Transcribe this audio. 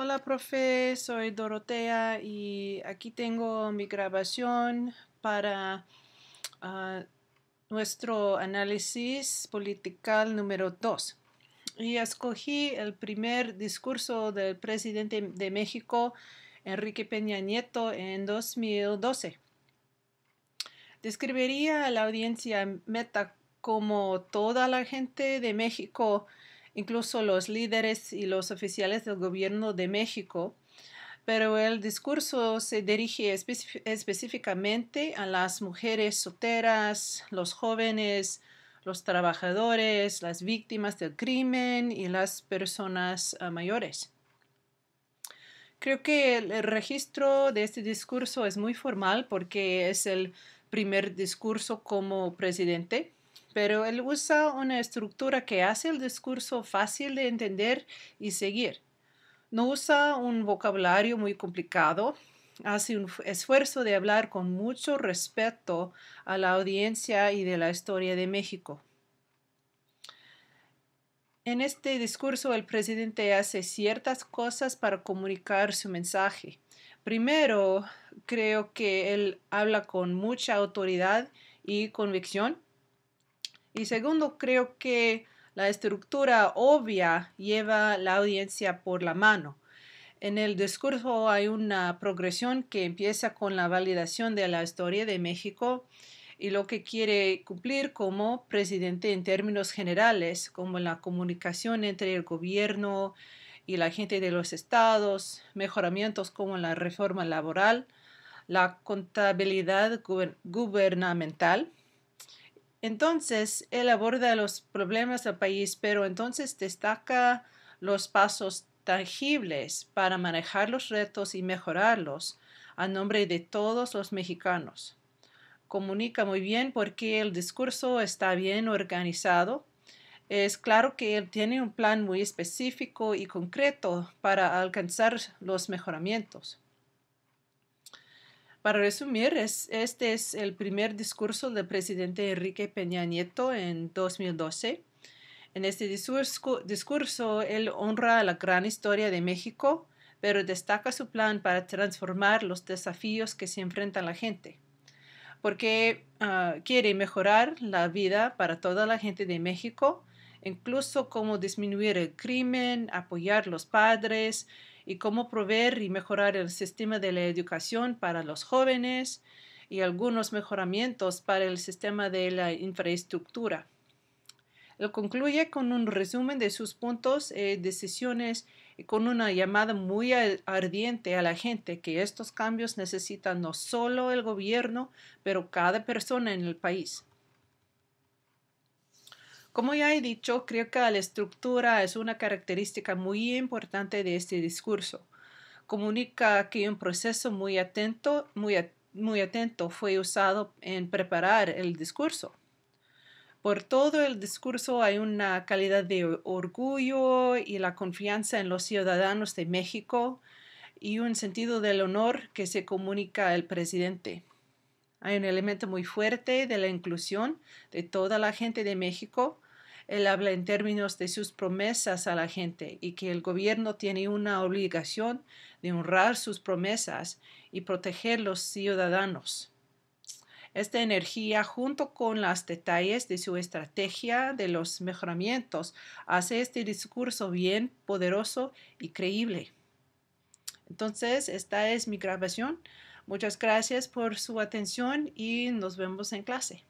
Hola, profe, soy Dorotea y aquí tengo mi grabación para ah, nuestro análisis political número 2. Y escogí el primer discurso del presidente de México, Enrique Peña Nieto, en 2012. Describiría a la audiencia meta como toda la gente de México incluso los líderes y los oficiales del gobierno de México, pero el discurso se dirige específicamente a las mujeres solteras, los jóvenes, los trabajadores, las víctimas del crimen y las personas ah, mayores. Creo que el, registro de este discurso es muy formal porque es el primer discurso como presidente pero él usa una estructura que hace el discurso fácil de entender y seguir. No usa un vocabulario muy complicado, hace un esfuerzo de hablar con mucho respeto a la audiencia y de la historia de México. En este discurso el presidente hace ciertas cosas para comunicar su mensaje. Primero, creo que él habla con mucha autoridad y convicción y segundo, creo que la estructura obvia lleva la audiencia por la mano. En el discurso hay una progresión que empieza con la validación de la historia de México y lo que quiere cumplir como presidente en términos generales, como la comunicación entre el gobierno y la gente de los estados, mejoramientos como la reforma laboral, la contabilidad gubernamental, entonces, él aborda los problemas del país, pero entonces destaca los pasos tangibles para manejar los retos y mejorarlos a nombre de todos los mexicanos. Comunica muy bien porque el discurso está bien organizado. Es claro que él tiene un plan muy específico y concreto para alcanzar los mejoramientos. Para resumir, este es el primer discurso del presidente Enrique Peña Nieto en 2012. En este discurso, discurso él honra la gran historia de México, pero destaca su plan para transformar los desafíos que se enfrenta la gente, porque ah, quiere mejorar la vida para toda la gente de México incluso cómo disminuir el crimen, apoyar los padres y cómo proveer y mejorar el sistema de la educación para los jóvenes y algunos mejoramientos para el sistema de la infraestructura. Lo concluye con un resumen de sus puntos y eh, decisiones y con una llamada muy ardiente a la gente que estos cambios necesitan no solo el gobierno, pero cada persona en el país. Como ya he dicho, creo que la estructura es una característica muy importante de este discurso. Comunica que un proceso muy atento, muy, atento fue usado en preparar el discurso. Por todo el discurso hay una calidad de orgullo y la confianza en los ciudadanos de México y un sentido del honor que se comunica al presidente. Hay un elemento muy fuerte de la inclusión de toda la gente de México él habla en términos de sus promesas a la gente y que el gobierno tiene una obligación de honrar sus promesas y proteger los ciudadanos. Esta energía, junto con los detalles de su estrategia de los mejoramientos, hace este discurso bien poderoso y creíble. Entonces, esta es mi grabación. Muchas gracias por su atención y nos vemos en clase.